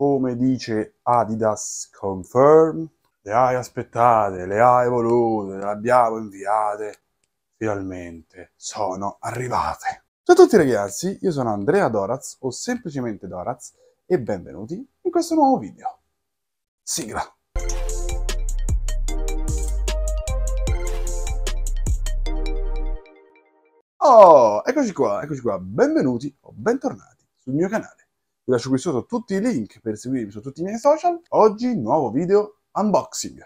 come dice Adidas Confirm, le hai aspettate, le hai volute, le abbiamo inviate, finalmente sono arrivate. Ciao a tutti ragazzi, io sono Andrea Doraz, o semplicemente Doraz, e benvenuti in questo nuovo video. Sigla! Oh, eccoci qua, eccoci qua, benvenuti o bentornati sul mio canale. Vi lascio qui sotto tutti i link per seguirmi su tutti i miei social. Oggi nuovo video unboxing.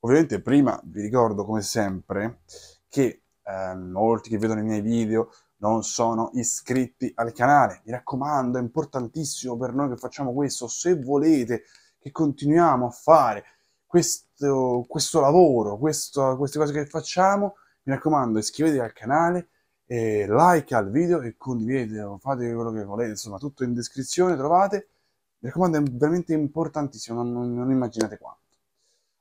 Ovviamente prima vi ricordo come sempre che eh, molti che vedono i miei video non sono iscritti al canale. Mi raccomando, è importantissimo per noi che facciamo questo. Se volete che continuiamo a fare questo, questo lavoro, questo, queste cose che facciamo, mi raccomando iscrivetevi al canale e like al video e condividete, fate quello che volete, insomma tutto in descrizione trovate. Mi raccomando, è veramente importantissimo, non, non immaginate quanto.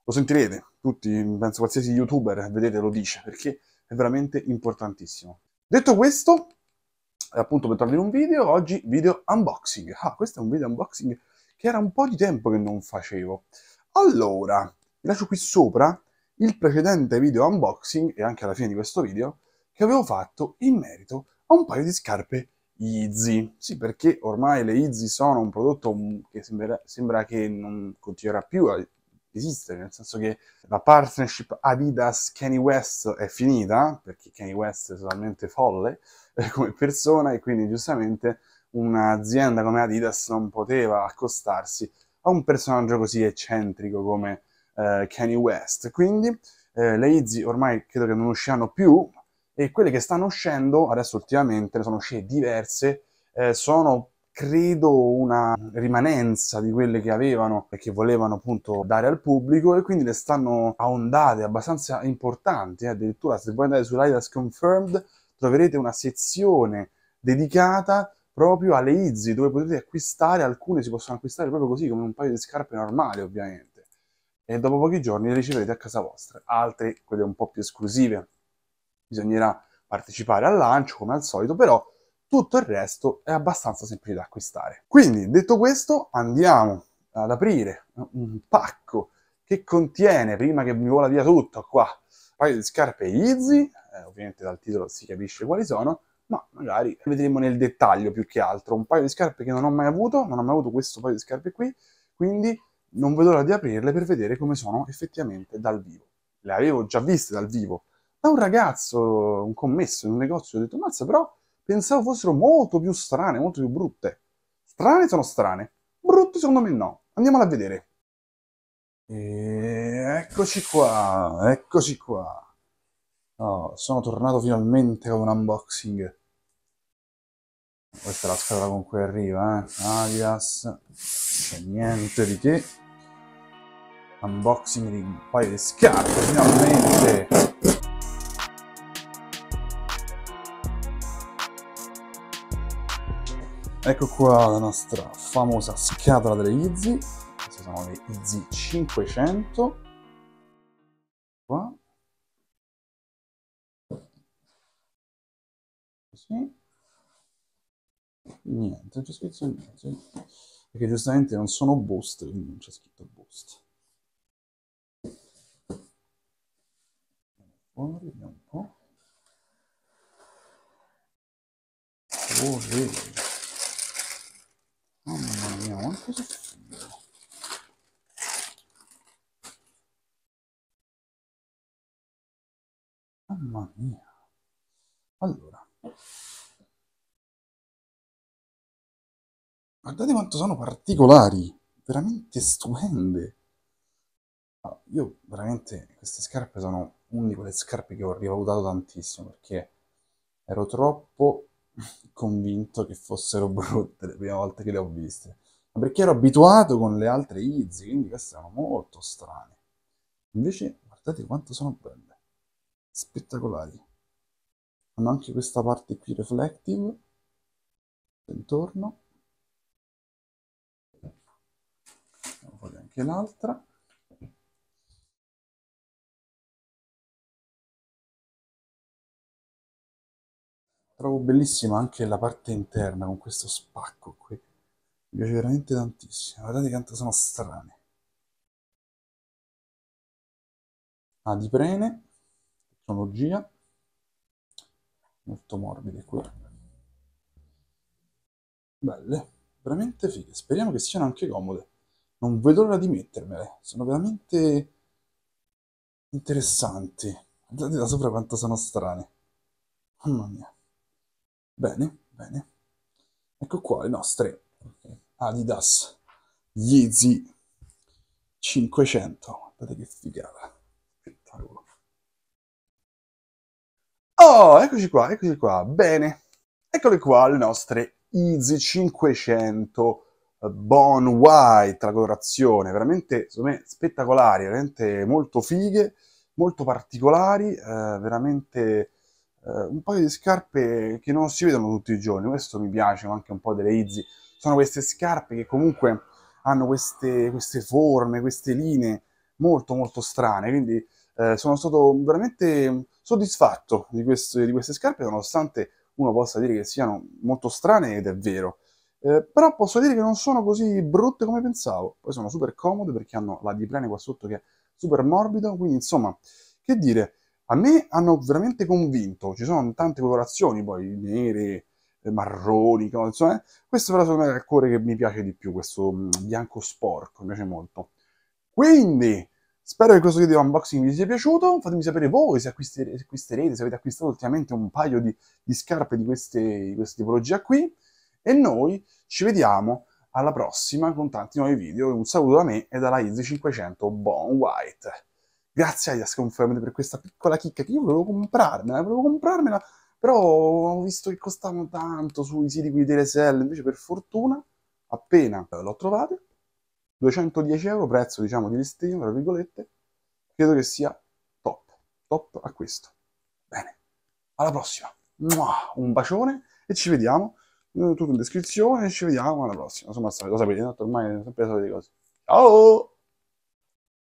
Lo sentirete, tutti, penso qualsiasi youtuber, vedete, lo dice, perché è veramente importantissimo. Detto questo, appunto per tornare in un video, oggi video unboxing. Ah, questo è un video unboxing che era un po' di tempo che non facevo. Allora, vi lascio qui sopra il precedente video unboxing, e anche alla fine di questo video, che avevo fatto in merito a un paio di scarpe Yeezy. Sì, perché ormai le Yeezy sono un prodotto che sembra, sembra che non continuerà più a esistere, nel senso che la partnership Adidas-Kanye West è finita, perché Kanye West è totalmente folle eh, come persona e quindi giustamente un'azienda come Adidas non poteva accostarsi a un personaggio così eccentrico come eh, Kanye West. Quindi eh, le Yeezy ormai credo che non usciranno più, e quelle che stanno uscendo adesso ultimamente, ne sono uscite diverse, eh, sono credo una rimanenza di quelle che avevano e che volevano appunto dare al pubblico e quindi le stanno a ondate abbastanza importanti, eh. addirittura se voi andate su Lidas Confirmed troverete una sezione dedicata proprio alle Izzy dove potete acquistare, alcune si possono acquistare proprio così come un paio di scarpe normali ovviamente e dopo pochi giorni le riceverete a casa vostra, altre quelle un po' più esclusive bisognerà partecipare al lancio come al solito, però tutto il resto è abbastanza semplice da acquistare. Quindi, detto questo, andiamo ad aprire un pacco che contiene, prima che mi vola via tutto, qua, un paio di scarpe Easy, eh, ovviamente dal titolo si capisce quali sono, ma magari vedremo nel dettaglio più che altro, un paio di scarpe che non ho mai avuto, non ho mai avuto questo paio di scarpe qui, quindi non vedo l'ora di aprirle per vedere come sono effettivamente dal vivo. Le avevo già viste dal vivo da un ragazzo, un commesso in un negozio, ho detto, mazza, però pensavo fossero molto più strane, molto più brutte. Strane sono strane, brutte secondo me no. Andiamola a vedere. E eccoci qua, eccoci qua. Oh, sono tornato finalmente con un unboxing. Questa è la scatola con cui arriva, eh? Alias, c'è niente di che. Unboxing di un paio di scarpe, finalmente! Ecco qua la nostra famosa scatola delle Izzy, queste sono le Izzy 500. Qua. Così. Niente, non c'è scritto niente. Perché giustamente non sono boost, quindi non c'è scritto boost. Fuori, vediamo un po'. Oh, Mamma mia, quanto sono Mamma mia. Allora. Guardate quanto sono particolari. Veramente stupende. Ah, io veramente queste scarpe sono una di quelle scarpe che ho rivalutato tantissimo perché ero troppo convinto che fossero brutte le prime volte che le ho viste, ma perché ero abituato con le altre Izzy, quindi queste erano molto strane. Invece, guardate quanto sono belle, spettacolari. Hanno anche questa parte qui reflective, intorno. Poi anche l'altra. Trovo bellissima anche la parte interna con questo spacco qui. Mi piace veramente tantissimo. Guardate quanto sono strane. Adiprene, ah, tecnologia, molto morbide qui. Belle, veramente fighe. Speriamo che siano anche comode. Non vedo l'ora di mettermele. Sono veramente interessanti. Guardate da sopra quanto sono strane. Mamma mia. Bene, bene. Ecco qua le nostre Adidas Yeezy 500. Guardate che figata. Spettacolo. Oh, eccoci qua, eccoci qua. Bene. Eccole qua le nostre Easy 500 Bone White, la colorazione, veramente secondo me spettacolari, veramente molto fighe, molto particolari, eh, veramente eh, un paio di scarpe che non si vedono tutti i giorni, questo mi piace, ma anche un po' delle Izzy. Sono queste scarpe che comunque hanno queste, queste forme, queste linee molto molto strane, quindi eh, sono stato veramente soddisfatto di, questo, di, queste scarpe, nonostante uno possa dire che siano molto strane ed è vero. Eh, però posso dire che non sono così brutte come pensavo. Poi sono super comode perché hanno la diplane qua sotto che è super morbido, quindi insomma, che dire, a me hanno veramente convinto, ci sono tante colorazioni poi, nere, eh, marroni, insomma, eh, questo però secondo me è il colore che mi piace di più, questo mm, bianco sporco, mi piace molto. Quindi, spero che questo video unboxing vi sia piaciuto, fatemi sapere voi se, acquisterete, se, avete acquistato ultimamente un paio di, di scarpe di, queste, di questa tipologia qui, e noi ci vediamo alla prossima con tanti nuovi video, un saluto da me e dalla Easy 500 Bon White. Grazie a Yes Confirmed per questa piccola chicca che io volevo comprarmela, eh, volevo comprarmela, però ho visto che costavano tanto sui siti qui di RSL, invece per fortuna appena l'ho trovata, 210 euro, prezzo diciamo di listino, tra virgolette, credo che sia top, top acquisto. Bene, alla prossima, un bacione e ci vediamo, eh, tutto in descrizione, ci vediamo alla prossima, insomma lo sapete, ormai sono sempre le solite cose. Ciao!